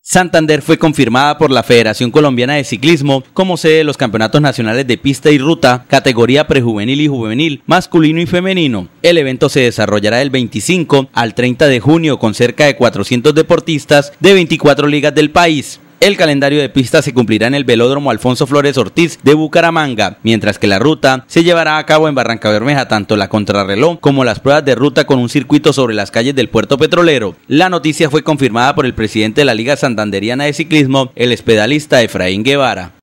Santander fue confirmada por la Federación Colombiana de Ciclismo como sede de los Campeonatos Nacionales de Pista y Ruta, categoría prejuvenil y juvenil, masculino y femenino. El evento se desarrollará del 25 al 30 de junio con cerca de 400 deportistas de 24 ligas del país. El calendario de pista se cumplirá en el velódromo Alfonso Flores Ortiz de Bucaramanga, mientras que la ruta se llevará a cabo en Barranca Bermeja, tanto la contrarreloj como las pruebas de ruta con un circuito sobre las calles del puerto petrolero. La noticia fue confirmada por el presidente de la Liga Santanderiana de Ciclismo, el espedalista Efraín Guevara.